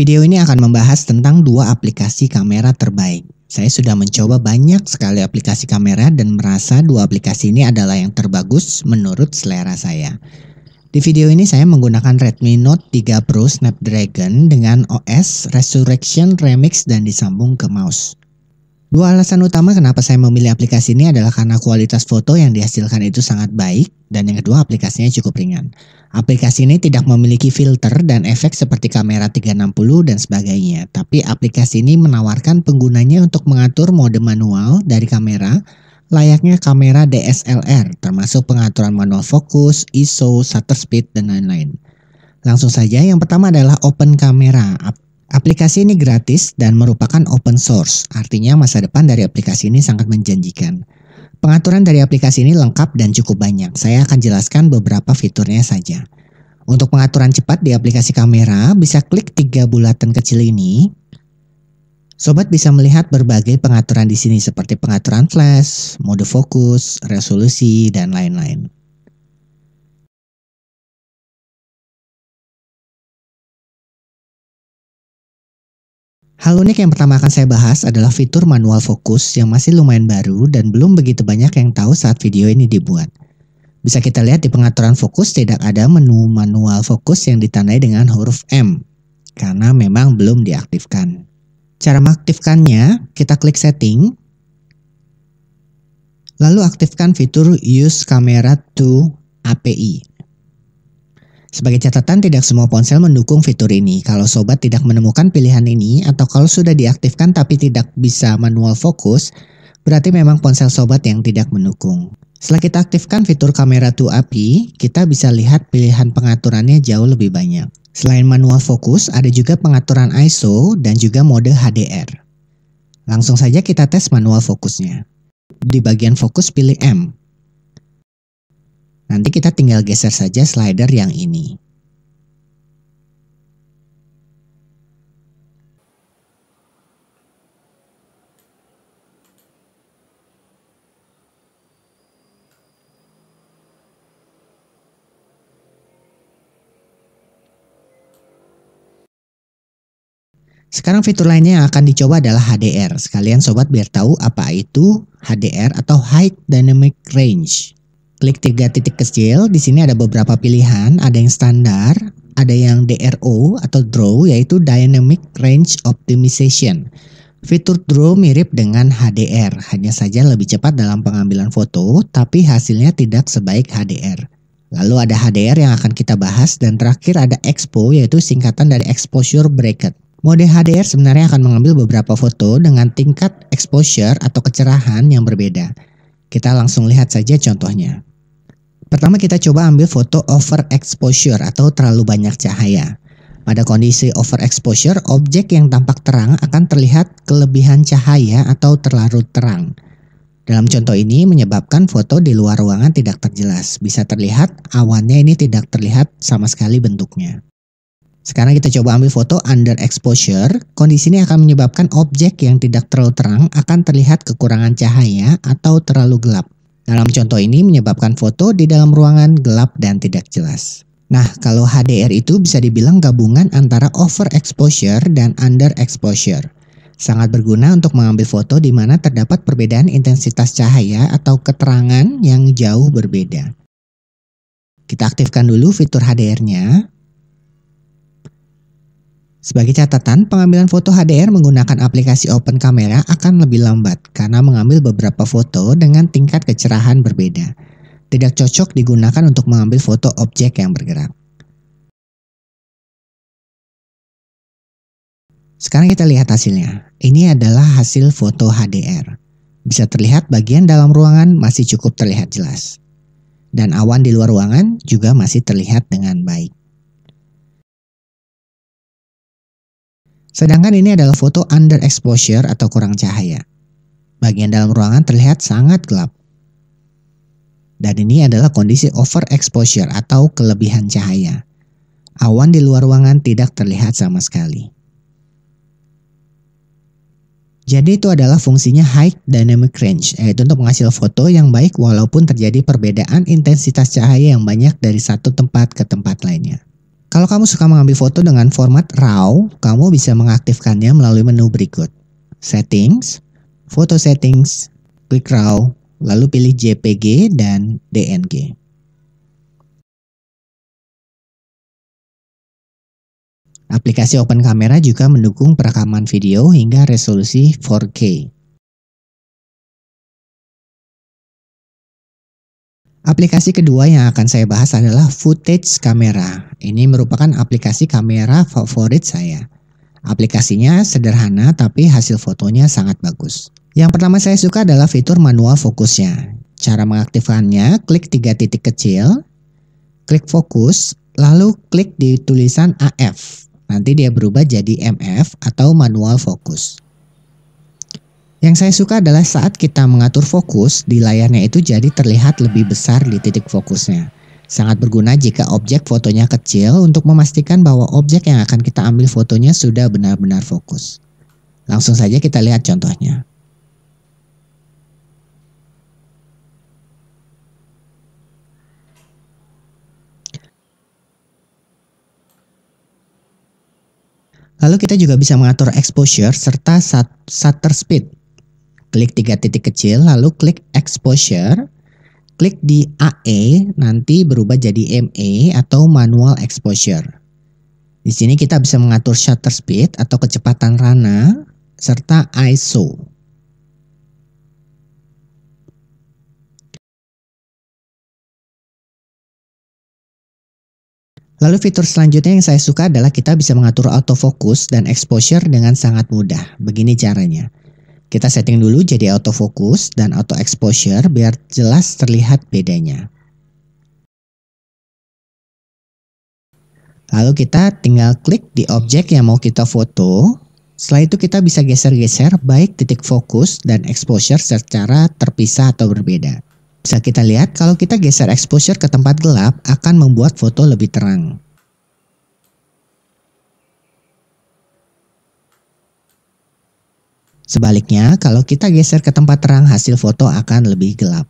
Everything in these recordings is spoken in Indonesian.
Video ini akan membahas tentang dua aplikasi kamera terbaik. Saya sudah mencoba banyak sekali aplikasi kamera dan merasa dua aplikasi ini adalah yang terbagus menurut selera saya. Di video ini saya menggunakan Redmi Note 3 Pro Snapdragon dengan OS Resurrection Remix dan disambung ke mouse. Dua alasan utama kenapa saya memilih aplikasi ini adalah karena kualitas foto yang dihasilkan itu sangat baik, dan yang kedua aplikasinya cukup ringan. Aplikasi ini tidak memiliki filter dan efek seperti kamera 360 dan sebagainya, tapi aplikasi ini menawarkan penggunanya untuk mengatur mode manual dari kamera, layaknya kamera DSLR, termasuk pengaturan manual fokus, ISO, shutter speed, dan lain-lain. Langsung saja, yang pertama adalah open camera. Aplikasi ini gratis dan merupakan open source, artinya masa depan dari aplikasi ini sangat menjanjikan. Pengaturan dari aplikasi ini lengkap dan cukup banyak. Saya akan jelaskan beberapa fiturnya saja. Untuk pengaturan cepat di aplikasi kamera, bisa klik tiga bulatan kecil ini. Sobat bisa melihat berbagai pengaturan di sini seperti pengaturan flash, mode fokus, resolusi, dan lain-lain. Hal unik yang pertama akan saya bahas adalah fitur manual fokus yang masih lumayan baru dan belum begitu banyak yang tahu saat video ini dibuat. Bisa kita lihat di pengaturan fokus tidak ada menu manual fokus yang ditandai dengan huruf M, karena memang belum diaktifkan. Cara mengaktifkannya, kita klik setting, lalu aktifkan fitur use camera to API. Sebagai catatan, tidak semua ponsel mendukung fitur ini. Kalau sobat tidak menemukan pilihan ini, atau kalau sudah diaktifkan tapi tidak bisa manual fokus, berarti memang ponsel sobat yang tidak mendukung. Setelah kita aktifkan fitur kamera 2 API, kita bisa lihat pilihan pengaturannya jauh lebih banyak. Selain manual fokus, ada juga pengaturan ISO dan juga mode HDR. Langsung saja kita tes manual fokusnya. Di bagian fokus pilih M. Nanti kita tinggal geser saja slider yang ini. Sekarang fitur lainnya yang akan dicoba adalah HDR. Sekalian sobat biar tahu apa itu HDR atau High Dynamic Range. Klik tiga titik kecil, di sini ada beberapa pilihan, ada yang standar, ada yang DRO atau draw yaitu Dynamic Range Optimization. Fitur draw mirip dengan HDR, hanya saja lebih cepat dalam pengambilan foto, tapi hasilnya tidak sebaik HDR. Lalu ada HDR yang akan kita bahas dan terakhir ada Expo yaitu singkatan dari Exposure Bracket. Mode HDR sebenarnya akan mengambil beberapa foto dengan tingkat exposure atau kecerahan yang berbeda. Kita langsung lihat saja contohnya. Pertama kita coba ambil foto overexposure atau terlalu banyak cahaya. Pada kondisi overexposure, objek yang tampak terang akan terlihat kelebihan cahaya atau terlalu terang. Dalam contoh ini menyebabkan foto di luar ruangan tidak terjelas. Bisa terlihat awannya ini tidak terlihat sama sekali bentuknya. Sekarang kita coba ambil foto under exposure. Kondisi ini akan menyebabkan objek yang tidak terlalu terang akan terlihat kekurangan cahaya atau terlalu gelap. Dalam contoh ini menyebabkan foto di dalam ruangan gelap dan tidak jelas. Nah, kalau HDR itu bisa dibilang gabungan antara overexposure dan underexposure. Sangat berguna untuk mengambil foto di mana terdapat perbedaan intensitas cahaya atau keterangan yang jauh berbeda. Kita aktifkan dulu fitur HDR-nya. Sebagai catatan, pengambilan foto HDR menggunakan aplikasi Open Camera akan lebih lambat karena mengambil beberapa foto dengan tingkat kecerahan berbeda. Tidak cocok digunakan untuk mengambil foto objek yang bergerak. Sekarang kita lihat hasilnya. Ini adalah hasil foto HDR. Bisa terlihat bagian dalam ruangan masih cukup terlihat jelas. Dan awan di luar ruangan juga masih terlihat dengan baik. Sedangkan ini adalah foto under exposure atau kurang cahaya. Bagian dalam ruangan terlihat sangat gelap. Dan ini adalah kondisi over exposure atau kelebihan cahaya. Awan di luar ruangan tidak terlihat sama sekali. Jadi itu adalah fungsinya high dynamic range, yaitu untuk menghasil foto yang baik walaupun terjadi perbedaan intensitas cahaya yang banyak dari satu tempat ke tempat lainnya. Kalau kamu suka mengambil foto dengan format RAW, kamu bisa mengaktifkannya melalui menu berikut. Settings, Foto Settings, klik RAW, lalu pilih JPG dan DNG. Aplikasi Open Camera juga mendukung perekaman video hingga resolusi 4K. Aplikasi kedua yang akan saya bahas adalah Footage Camera. Ini merupakan aplikasi kamera favorit saya. Aplikasinya sederhana tapi hasil fotonya sangat bagus. Yang pertama saya suka adalah fitur manual fokusnya. Cara mengaktifkannya, klik tiga titik kecil, klik fokus, lalu klik di tulisan AF. Nanti dia berubah jadi MF atau manual fokus. Yang saya suka adalah saat kita mengatur fokus, di layarnya itu jadi terlihat lebih besar di titik fokusnya. Sangat berguna jika objek fotonya kecil untuk memastikan bahwa objek yang akan kita ambil fotonya sudah benar-benar fokus. Langsung saja kita lihat contohnya. Lalu kita juga bisa mengatur exposure serta shutter speed Klik tiga titik kecil, lalu klik exposure. Klik di AE, nanti berubah jadi MA e atau manual exposure. Di sini kita bisa mengatur shutter speed atau kecepatan rana, serta ISO. Lalu fitur selanjutnya yang saya suka adalah kita bisa mengatur autofocus dan exposure dengan sangat mudah. Begini caranya. Kita setting dulu jadi autofocus dan auto exposure biar jelas terlihat bedanya. Lalu kita tinggal klik di objek yang mau kita foto. Setelah itu kita bisa geser-geser baik titik fokus dan exposure secara terpisah atau berbeda. Bisa kita lihat kalau kita geser exposure ke tempat gelap akan membuat foto lebih terang. Sebaliknya, kalau kita geser ke tempat terang, hasil foto akan lebih gelap.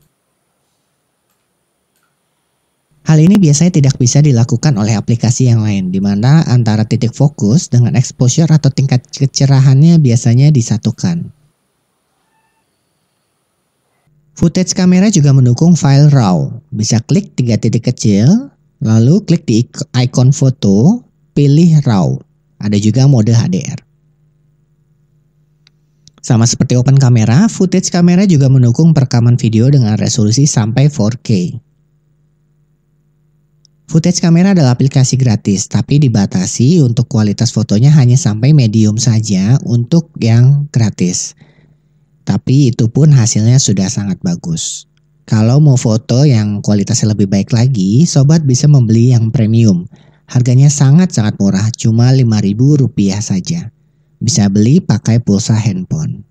Hal ini biasanya tidak bisa dilakukan oleh aplikasi yang lain, di mana antara titik fokus dengan exposure atau tingkat kecerahannya biasanya disatukan. Footage kamera juga mendukung file RAW. Bisa klik tiga titik kecil, lalu klik di ikon foto, pilih RAW. Ada juga mode HDR. Sama seperti open kamera, footage kamera juga mendukung perekaman video dengan resolusi sampai 4K. Footage kamera adalah aplikasi gratis, tapi dibatasi untuk kualitas fotonya hanya sampai medium saja untuk yang gratis. Tapi itu pun hasilnya sudah sangat bagus. Kalau mau foto yang kualitasnya lebih baik lagi, sobat bisa membeli yang premium. Harganya sangat-sangat murah, cuma Rp5.000 saja bisa beli pakai pulsa handphone.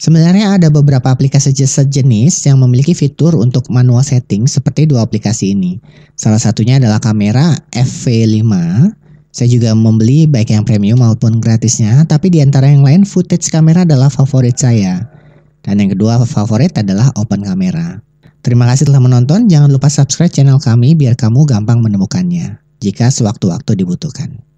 Sebenarnya ada beberapa aplikasi sejenis yang memiliki fitur untuk manual setting seperti dua aplikasi ini. Salah satunya adalah kamera FV5. Saya juga membeli baik yang premium maupun gratisnya, tapi di antara yang lain footage kamera adalah favorit saya. Dan yang kedua favorit adalah open kamera. Terima kasih telah menonton, jangan lupa subscribe channel kami biar kamu gampang menemukannya jika sewaktu-waktu dibutuhkan.